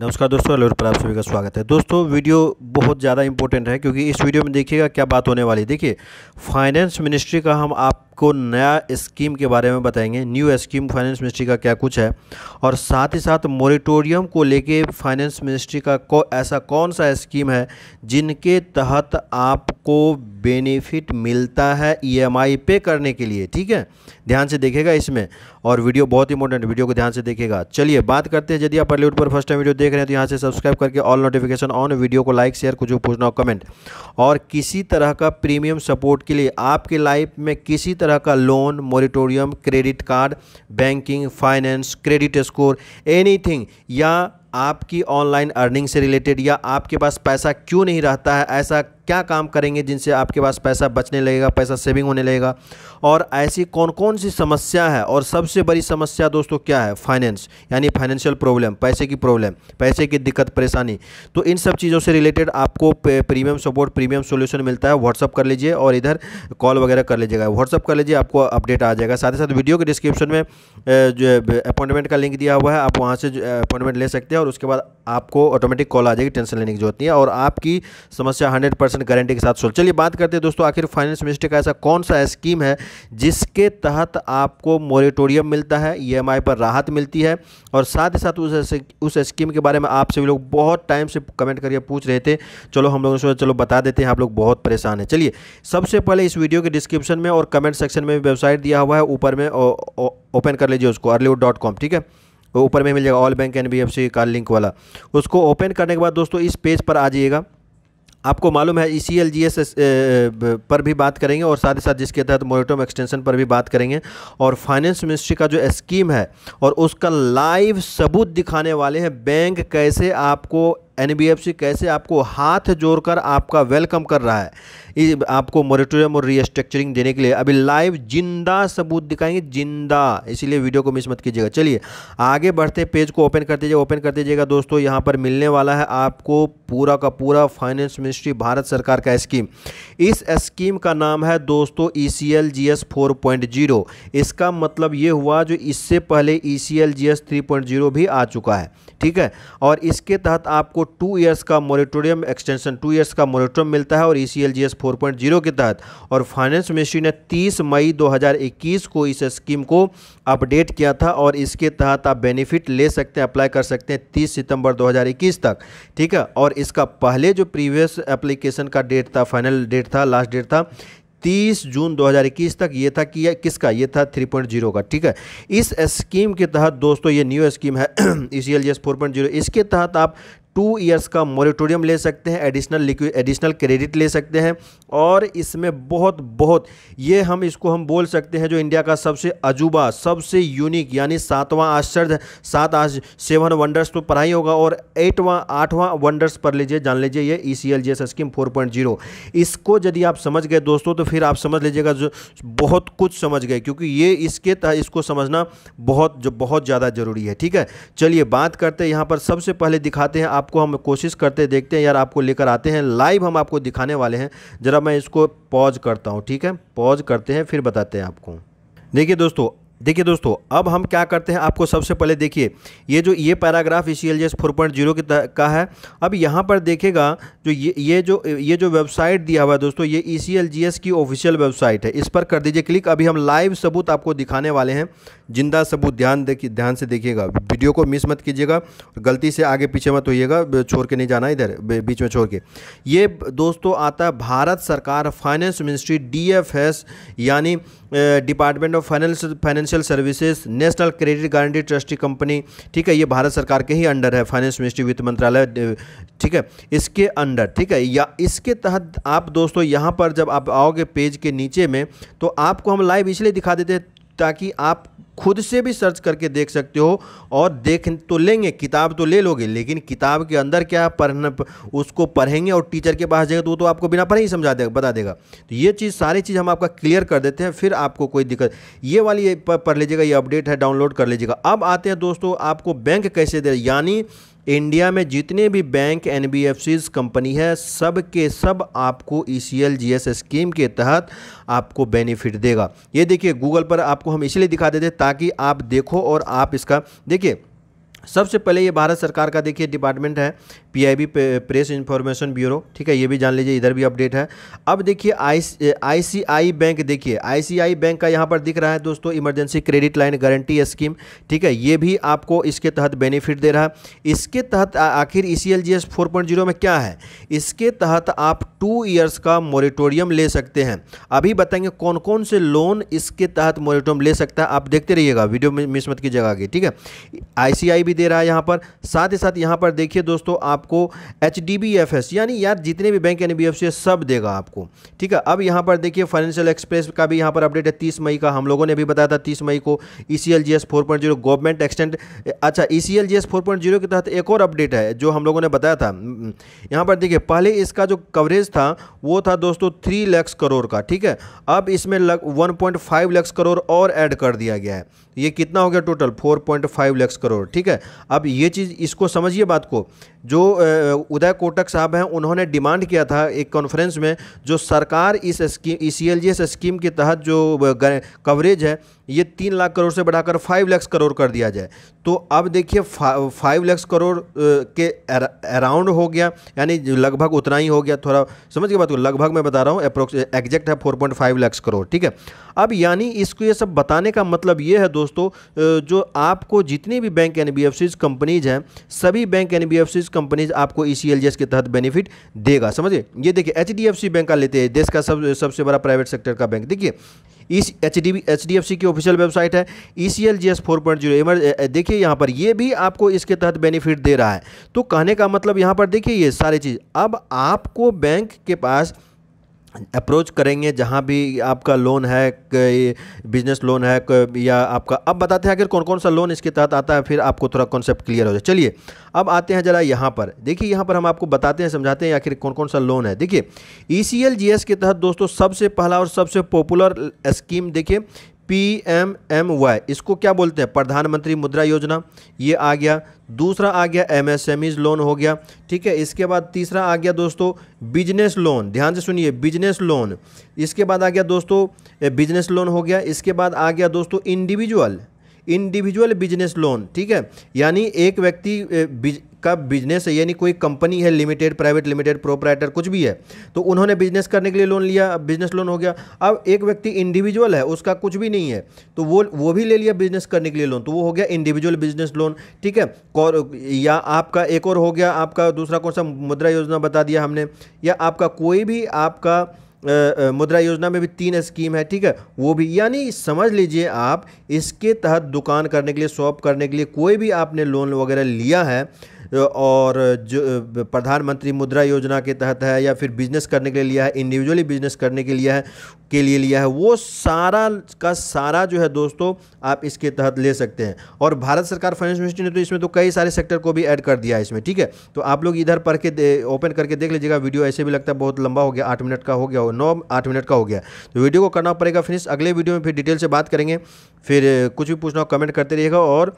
नमस्कार दोस्तों हेलो पर आप सभी का स्वागत है दोस्तों वीडियो बहुत ज़्यादा इंपॉर्टेंट है क्योंकि इस वीडियो में देखिएगा क्या बात होने वाली देखिए फाइनेंस मिनिस्ट्री का हम आप आपको नया स्कीम के बारे में बताएंगे न्यू स्कीम फाइनेंस मिनिस्ट्री का क्या कुछ है और साथ ही साथ मोरिटोरियम को लेके फाइनेंस मिनिस्ट्री का को ऐसा कौन सा स्कीम है जिनके तहत आपको बेनिफिट मिलता है ईएमआई पे करने के लिए ठीक है ध्यान से देखेगा इसमें और वीडियो बहुत इंपॉर्टेंट वीडियो को ध्यान से देखेगा चलिए बात करते हैं यदि आप बॉलीवुड पर फर्स्ट टाइम वीडियो देख रहे हैं तो यहाँ से सब्सक्राइब करके ऑल नोटिफिकेशन ऑन वीडियो को लाइक शेयर कुछ पूछना कमेंट और किसी तरह का प्रीमियम सपोर्ट के लिए आपके लाइफ में किसी तरह तरह का loan moratorium credit card banking finance credit score anything या आपकी ऑनलाइन अर्निंग से रिलेटेड या आपके पास पैसा क्यों नहीं रहता है ऐसा क्या काम करेंगे जिनसे आपके पास पैसा बचने लगेगा पैसा सेविंग होने लगेगा और ऐसी कौन कौन सी समस्या है और सबसे बड़ी समस्या दोस्तों क्या है फाइनेंस यानी फाइनेंशियल प्रॉब्लम पैसे की प्रॉब्लम पैसे की दिक्कत परेशानी तो इन सब चीज़ों से रिलेटेड आपको प्रीमियम सपोर्ट प्रीमियम सोल्यूशन मिलता है व्हाट्सअप कर लीजिए और इधर कॉल वगैरह कर लीजिएगा व्हाट्सअप कर लीजिए आपको अपडेट आ जाएगा साथ ही साथ वीडियो के डिस्क्रिप्शन में जो अपॉइंटमेंट का लिंक दिया हुआ है आप वहाँ से अपॉइंटमेंट ले सकते हैं और उसके बाद आपको ऑटोमेटिक कॉल आ जाएगी टेंशन लेने की जरूरत नहीं है और आपकी समस्या हंड्रेड परसेंट गारंटी के साथ सोल चलिए बात करते हैं दोस्तों आखिर फाइनेंस मिनिस्टर का ऐसा कौन सा स्कीम है जिसके तहत आपको मोरेटोरियम मिलता है ई e पर राहत मिलती है और साथ ही साथ उस स्कीम के बारे में आप सभी लोग बहुत टाइम से कमेंट करके पूछ रहे थे चलो हम लोगों ने सोचा चलो बता देते हैं आप लोग बहुत परेशान है चलिए सबसे पहले इस वीडियो के डिस्क्रिप्शन में और कमेंट सेक्शन में वेबसाइट दिया हुआ है ऊपर में ओपन कर लीजिए उसको अर्लीवुड डॉट कॉम ठीक है ऊपर में मिल जाएगा all bank N B F C का लिंक वाला उसको ओपन करने के बाद दोस्तों इस पेज पर आ जाइएगा आपको मालूम है E C L G S पर भी बात करेंगे और साथ ही साथ जिसके तहत मोरिटोम एक्सटेंशन पर भी बात करेंगे और फाइनेंस मिनिस्ट्री का जो स्कीम है और उसका लाइव सबूत दिखाने वाले हैं बैंक कैसे आपको एनबीएफसी कैसे आपको हाथ जोड़कर आपका वेलकम कर रहा है आपको मोरिटोरियम और रीस्ट्रक्चरिंग देने के लिए अभी लाइव जिंदा सबूत दिखाएंगे जिंदा इसीलिए वीडियो को मिस मत कीजिएगा चलिए आगे बढ़ते पेज को ओपन कर दीजिएगा ओपन कर दीजिएगा दोस्तों यहाँ पर मिलने वाला है आपको पूरा का पूरा फाइनेंस मिनिस्ट्री भारत सरकार का स्कीम इस स्कीम का नाम है दोस्तों E C L G S four point zero इसका मतलब ये हुआ जो इससे पहले E C L G S three point zero भी आ चुका है ठीक है और इसके तहत आपको टू ईयर्स का मोरेटोरियम एक्सटेंशन टू ईयर्स का मोरेटोरियम मिलता है और E C L G S four point zero के तहत और फाइनेंस मिनिस्ट्री ने तीस मई दो हज़ार इक्कीस को इस स्कीम को अपडेट किया था और इसके तहत आप बेनिफिट ले सकते हैं अप्लाई कर सकते हैं तीस सितंबर दो हज़ार इक्कीस तक ठीक है और इसका पहले जो प्रीवियस एप्लीकेशन का डेट था फाइनल डेट था लास्ट डेट था 30 जून 2021 तक ये था कि ये किसका ये था 3.0 का ठीक है इस स्कीम के तहत दोस्तों ये न्यू स्कीम है E C L G S four इसके तहत आप टू ईयर्स का मोरिटोरियम ले सकते हैं एडिशनल लिक्विड एडिशनल क्रेडिट ले सकते हैं और इसमें बहुत बहुत ये हम इसको हम बोल सकते हैं जो इंडिया का सबसे अजूबा सबसे यूनिक यानी सातवां आश्चर्य सात आज सेवन वंडर्स तो पढ़ाई होगा और एटवां आठवां वंडर्स पढ़ लीजिए जान लीजिए ये E C L G S scheme four point zero इसको यदि आप समझ गए दोस्तों तो फिर आप समझ लीजिएगा जो बहुत कुछ समझ गए क्योंकि ये इसके इसको समझना बहुत जो बहुत ज़्यादा ज़रूरी है ठीक है चलिए बात करते हैं यहाँ पर सबसे पहले दिखाते हैं आप आपको हम कोशिश करते देखते हैं यार आपको लेकर आते हैं लाइव हम आपको दिखाने वाले हैं ज़रा मैं इसको पॉज करता हूँ ठीक है पॉज करते हैं फिर बताते हैं आपको देखिए दोस्तों देखिए दोस्तों अब हम क्या करते हैं आपको सबसे पहले देखिए ये जो ये paragraph C L G S four point zero के का है अब यहाँ पर देखेगा जो ये ये जो ये जो वेबसाइट दिया हुआ है दोस्तों ये E C L G S की ऑफिशियल वेबसाइट है इस पर कर दीजिए क्लिक अभी हम लाइव सबूत आपको दिखाने वाले हैं जिंदा सबूत ध्यान देखिए ध्यान से देखिएगा वीडियो को मिस मत कीजिएगा गलती से आगे पीछे मत होइएगा छोड़ के नहीं जाना इधर बीच में छोड़ के ये दोस्तों आता है भारत सरकार finance ministry D F S यानी department of finance financial services national credit guarantee trustee company ठीक है ये भारत सरकार के ही अंडर है फाइनेंस मिनिस्ट्री वित्त मंत्रालय ठीक है इसके अंडर ठीक है या इसके तहत आप दोस्तों यहाँ पर जब आप आओगे पेज के नीचे में तो आपको हम लाइव इसलिए दिखा देते हैं ताकि आप खुद से भी सर्च करके देख सकते हो और देख तो लेंगे किताब तो ले लोगे लेकिन किताब के अंदर क्या पढ़ना उसको पढ़ेंगे और टीचर के पास जाएंगे तो वो तो आपको बिना पढ़े ही समझा देगा बता देगा तो ये चीज़ सारी चीज़ हम आपका क्लियर कर देते हैं फिर आपको कोई दिक्कत ये वाली पढ़ लीजिएगा ये अपडेट है डाउनलोड कर लीजिएगा अब आते हैं दोस्तों आपको बैंक कैसे दे यानी इंडिया में जितने भी बैंक एन बी कंपनी है सब के सब आपको ई सी स्कीम के तहत आपको बेनिफिट देगा ये देखिए गूगल पर आपको हम इसलिए दिखा देते ताकि आप देखो और आप इसका देखिए सबसे पहले ये भारत सरकार का देखिए डिपार्टमेंट है पीआईबी प्रेस इंफॉर्मेशन ब्यूरो ठीक है ये भी जान लीजिए इधर भी अपडेट है अब देखिए आई आई बैंक देखिए आईसीआई बैंक का यहाँ पर दिख रहा है दोस्तों emergency credit line guarantee scheme ठीक है ये भी आपको इसके तहत बेनिफिट दे रहा है इसके तहत आखिर E C L G S four point zero में क्या है इसके तहत आप टू ईयर्स का मोरिटोरियम ले सकते हैं अभी बताएंगे कौन कौन से लोन इसके तहत मोरिटोरियम ले सकता है आप देखते रहिएगा वीडियो मिस मत कीजिएगा की ठीक है आई भी दे रहा है यहाँ पर साथ ही साथ यहाँ पर देखिए दोस्तों आप आपको एच यानी यार जितने भी बैंक एन है सब देगा आपको ठीक है अब यहाँ पर देखिए फाइनेंशियल एक्सप्रेस का भी यहाँ पर अपडेट है तीस मई का हम लोगों ने भी बताया था तीस मई को E C L G S four point zero government extend अच्छा E C L G S four point zero के तहत एक और अपडेट है जो हम लोगों ने बताया था हम्म, हम्म, हम्म। यहाँ पर देखिए पहले इसका जो कवरेज था वो था दोस्तों थ्री लैक्स करोड़ का ठीक है अब इसमें लग one point five lakhs crore और एड कर दिया गया है ये कितना हो गया total four point five lakhs crore ठीक है अब ये चीज़ इसको समझिए बात को जो उदय कोटक साहब हैं उन्होंने डिमांड किया था एक कॉन्फ्रेंस में जो सरकार इस स्कीम ई सी स्कीम के तहत जो कवरेज है ये तीन लाख करोड़ से बढ़ाकर फाइव लैक्स करोड़ कर दिया जाए तो अब देखिए फा, फाइव लैक्स करोड़ के अराउंड हो गया यानी लगभग उतना ही हो गया थोड़ा समझ के बात को लगभग मैं बता रहा हूँ अप्रोक्स एग्जैक्ट है four point five lakhs crore ठीक है अब यानी इसको ये सब बताने का मतलब ये है दोस्तों जो आपको जितनी भी bank N B F Cs companies हैं सभी bank N B F Cs finance companies आपको ई e के तहत बेनिफिट देगा समझिए ये देखिए एच बैंक का लेते हैं देश का सब सबसे बड़ा प्राइवेट सेक्टर का बैंक देखिए इस H D H D F C की ऑफिशियल वेबसाइट है E C L G S four point zero देखिए यहाँ पर ये भी आपको इसके तहत बेनिफिट दे रहा है तो कहने का मतलब यहाँ पर देखिए ये सारी चीज़ अब आपको बैंक के पास अप्रोच करेंगे जहाँ भी आपका लोन है बिजनेस लोन है या आपका अब बताते हैं आखिर कौन कौन सा लोन इसके तहत आता है फिर आपको थोड़ा कॉन्सेप्ट क्लियर हो जाए चलिए अब आते हैं ज़रा यहाँ पर देखिए यहाँ पर हम आपको बताते हैं समझाते हैं आखिर कौन कौन सा लोन है देखिए ई e के तहत दोस्तों सबसे पहला और सबसे पॉपुलर स्कीम देखिए पी एम एम वाई इसको क्या बोलते हैं प्रधानमंत्री मुद्रा योजना ये आ गया दूसरा आ गया M S M Es loan हो गया ठीक है इसके बाद तीसरा आ गया दोस्तों बिजनेस लोन ध्यान से सुनिए बिजनेस लोन इसके बाद आ गया दोस्तों बिजनेस लोन हो गया इसके बाद आ गया दोस्तों इंडिविजुअल इंडिविजुअल बिजनेस लोन ठीक है यानी एक व्यक्ति बिज, का बिजनेस है यानी कोई कंपनी है लिमिटेड प्राइवेट लिमिटेड प्रोपराइटर कुछ भी है तो उन्होंने बिजनेस करने के लिए लोन लिया बिजनेस लोन हो गया अब एक व्यक्ति इंडिविजुअल है उसका कुछ भी नहीं है तो वो वो भी ले लिया बिजनेस करने के लिए लोन तो वो हो गया इंडिविजुअल बिजनेस लोन ठीक है या आपका एक और हो गया आपका दूसरा कौन सा मुद्रा योजना बता दिया हमने या आपका कोई भी आपका मुद्रा योजना में भी तीन स्कीम है ठीक है वो भी यानी समझ लीजिए आप इसके तहत दुकान करने के लिए शॉप करने के लिए कोई भी आपने लोन वगैरह लिया है और जो प्रधानमंत्री मुद्रा योजना के तहत है या फिर बिजनेस करने के लिए लिया है इंडिविजुअली बिजनेस करने के लिए है के लिए लिया है वो सारा का सारा जो है दोस्तों आप इसके तहत ले सकते हैं और भारत सरकार फाइनेंस मिनिस्ट्री ने तो इसमें तो कई सारे सेक्टर को भी ऐड कर दिया है इसमें ठीक है तो आप लोग इधर पढ़ के ओपन करके देख लीजिएगा वीडियो ऐसे भी लगता है बहुत लंबा हो गया आठ मिनट का हो गया हो नौ आठ मिनट का हो गया तो वीडियो को करना पड़ेगा फिनिश अगले वीडियो में फिर डिटेल से बात करेंगे फिर कुछ भी पूछना हो कमेंट करते रहिएगा और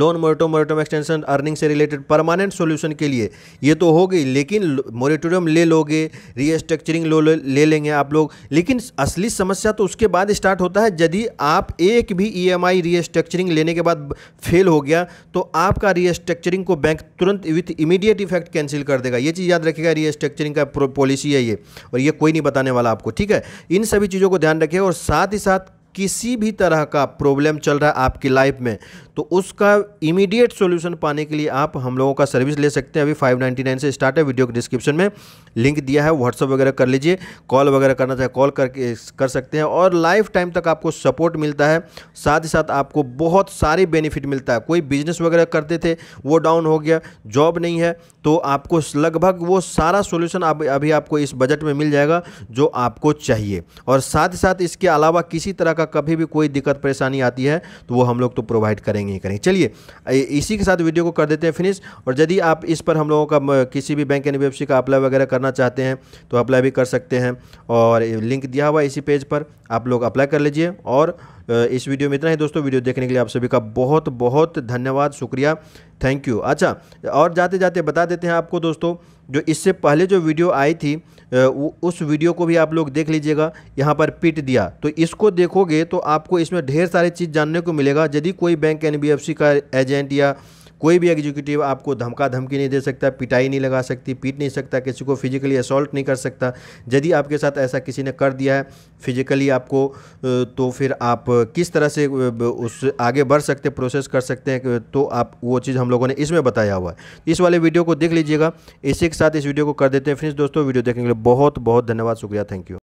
loan morato moratorium extension earning से रिलेटेड परमानेंट सोल्यूशन के लिए ये तो हो गई लेकिन मोरेटोरियम ले लोगे रीस्ट्रक्चरिंग लो ले लेंगे आप लोग लेकिन असली समस्या तो उसके बाद स्टार्ट होता है यदि आप एक भी ई एम आई रीस्ट्रक्चरिंग लेने के बाद फेल हो गया तो आपका रीस्ट्रक्चरिंग को बैंक तुरंत विथ इमीडिएट इफेक्ट कैंसिल कर देगा ये चीज़ याद रखेगा रीस्ट्रक्चरिंग का पॉलिसी है ये और ये कोई नहीं बताने वाला आपको ठीक है इन सभी चीज़ों को ध्यान रखिए और साथ ही साथ किसी भी तरह का प्रॉब्लम चल रहा है आपकी लाइफ में तो उसका इमीडिएट सॉल्यूशन पाने के लिए आप हम लोगों का सर्विस ले सकते हैं अभी 599 से स्टार्ट है वीडियो के डिस्क्रिप्शन में लिंक दिया है व्हाट्सअप वगैरह कर लीजिए कॉल वगैरह करना चाहे कॉल करके कर सकते हैं और लाइफ टाइम तक आपको सपोर्ट मिलता है साथ ही साथ आपको बहुत सारे बेनिफिट मिलता है कोई बिजनेस वगैरह करते थे वो डाउन हो गया जॉब नहीं है तो आपको लगभग वो सारा सोल्यूशन आप, अभी आपको इस बजट में मिल जाएगा जो आपको चाहिए और साथ ही साथ इसके अलावा किसी तरह का का कभी भी कोई दिक्कत परेशानी आती है तो वो हम लोग तो प्रोवाइड करेंगे ही करेंगे चलिए इसी के साथ वीडियो को कर देते हैं फिनिश और यदि आप इस पर हम लोगों का किसी भी बैंक एन का अप्लाई वगैरह करना चाहते हैं तो अप्लाई भी कर सकते हैं और लिंक दिया हुआ इसी पेज पर आप लोग अप्लाई कर लीजिए और इस वीडियो में इतना ही दोस्तों वीडियो देखने के लिए आप सभी का बहुत बहुत धन्यवाद शुक्रिया थैंक यू अच्छा और जाते जाते बता देते हैं आपको दोस्तों जो इससे पहले जो वीडियो आई थी उस वीडियो को भी आप लोग देख लीजिएगा यहाँ पर पिट दिया तो इसको देखोगे तो आपको इसमें ढेर सारी चीज़ जानने को मिलेगा यदि कोई बैंक एन का एजेंट या कोई भी एग्जीक्यूटिव आपको धमका धमकी नहीं दे सकता पिटाई नहीं लगा सकती पीट नहीं सकता किसी को फिजिकली असॉल्ट नहीं कर सकता यदि आपके साथ ऐसा किसी ने कर दिया है फिजिकली आपको तो फिर आप किस तरह से उस आगे बढ़ सकते प्रोसेस कर सकते हैं तो आप वो चीज़ हम लोगों ने इसमें बताया हुआ है इस वाले वीडियो को देख लीजिएगा इसी के साथ इस वीडियो को कर देते हैं फ्रेंड्स दोस्तों वीडियो देखने के लिए बहुत बहुत धन्यवाद शुक्रिया थैंक यू